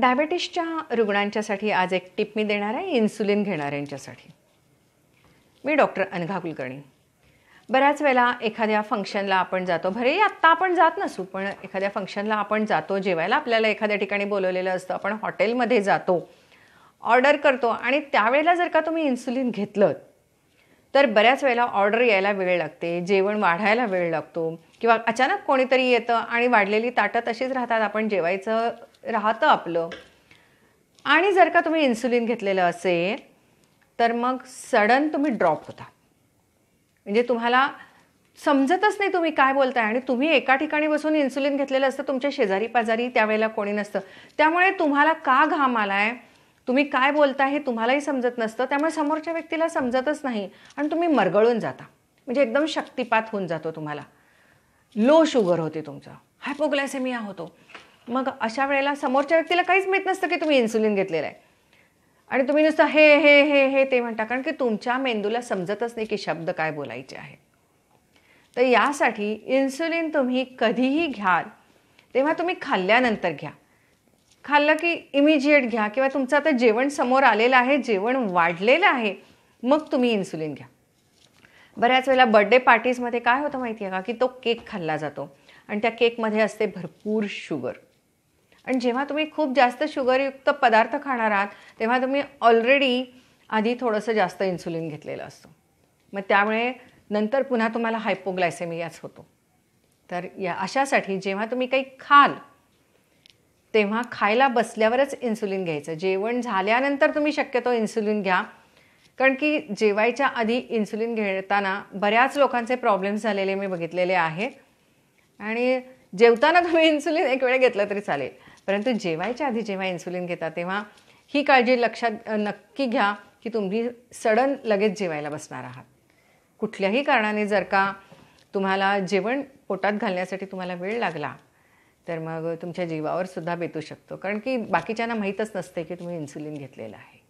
डायबेटीसच्या रुग्णांच्यासाठी आज एक टिप मी देणार आहे इन्सुलिन घेणाऱ्यांच्यासाठी मी डॉक्टर अनघा कुलकर्णी बऱ्याच वेळेला एखाद्या फंक्शनला आपण जातो भरे आत्ता आपण जात नसू पण एखाद्या फंक्शनला आपण जातो जेवायला आपल्याला एखाद्या ठिकाणी बोलवलेलं असतं आपण हॉटेलमध्ये जातो ऑर्डर करतो आणि त्यावेळेला जर का तुम्ही इन्सुलिन घेतलं तर बऱ्याच वेळेला ऑर्डर यायला वेळ लागते जेवण वाढायला वेळ लागतो किंवा अचानक कोणीतरी येतं आणि वाढलेली ताटं तशीच राहतात आपण जेवायचं राहतं आपलं आणि जर का तुम्ही इन्सुलिन घेतलेलं असेल तर मग सडन तुम्ही ड्रॉप होता म्हणजे तुम्हाला समजतच नाही तुम्ही काय बोलताय आणि तुम्ही एका ठिकाणी बसून इन्सुलिन घेतलेलं असतं तुमच्या शेजारी पाजारी त्यावेळेला कोणी नसतं त्यामुळे तुम्हाला का घाम आलाय तुम्ही काय बोलताय हे तुम्हालाही समजत नसतं त्यामुळे समोरच्या व्यक्तीला समजतच नाही आणि तुम्ही मरगळून जाता म्हणजे एकदम शक्तिपात होऊन जातो तुम्हाला लो शुगर होते तुमचं हायपोग्लायसेमिया होतो मग अशा वेळेला समोरच्या व्यक्तीला काहीच माहीत नसतं की तुम्ही इन्सुलिन घेतलेलं आहे आणि तुम्ही नुसतं हे हे हे हे ते म्हणता कारण की तुमच्या मेंदूला समजतच नाही की शब्द काय बोलायचे आहे तर यासाठी इन्सुलिन तुम्ही कधीही घ्याल तेव्हा तुम्ही खाल्ल्यानंतर घ्या खाल्लं की इमिजिएट घ्या किंवा तुमचं आता जेवण समोर आलेलं आहे जेवण वाढलेलं आहे मग तुम्ही इन्सुलिन घ्या बऱ्याच वेळेला बड्डे पार्टीजमध्ये काय होतं माहिती आहे का की तो केक खाल्ला जातो आणि त्या केकमध्ये असते भरपूर शुगर आणि जेव्हा तुम्ही खूप जास्त शुगरयुक्त पदार्थ खाणार आहात तेव्हा तुम्ही ऑलरेडी आधी थोडंसं जास्त इन्सुलिन घेतलेलं असतो मग त्यामुळे नंतर पुन्हा तुम्हाला हायपोग्लायसेमियाच होतो तर या अशासाठी जेव्हा तुम्ही काही खाल तेव्हा खायला बसल्यावरच इन्सुलिन घ्यायचं जेवण झाल्यानंतर तुम्ही शक्यतो इन्सुलिन घ्या कारण की जेवायच्या आधी इन्सुलिन घेताना बऱ्याच लोकांचे प्रॉब्लेम्स झालेले मी बघितलेले आहे आणि जेवताना तुम्ही इन्सुलिन एक वेळ घेतलं तरी चालेल परंतु जेवायच्या आधी जेव्हा इन्सुलिन घेता तेव्हा ही काळजी लक्षात नक्की घ्या की तुम्ही सडन लगेच जेवायला बसणार आहात कुठल्याही कारणाने जर का तुम्हाला जेवण पोटात घालण्यासाठी तुम्हाला वेळ लागला तर मग तुमच्या जीवावर सुद्धा बेतू शकतो कारण की बाकीच्यांना माहीतच नसते की तुम्ही इन्सुलिन घेतलेलं आहे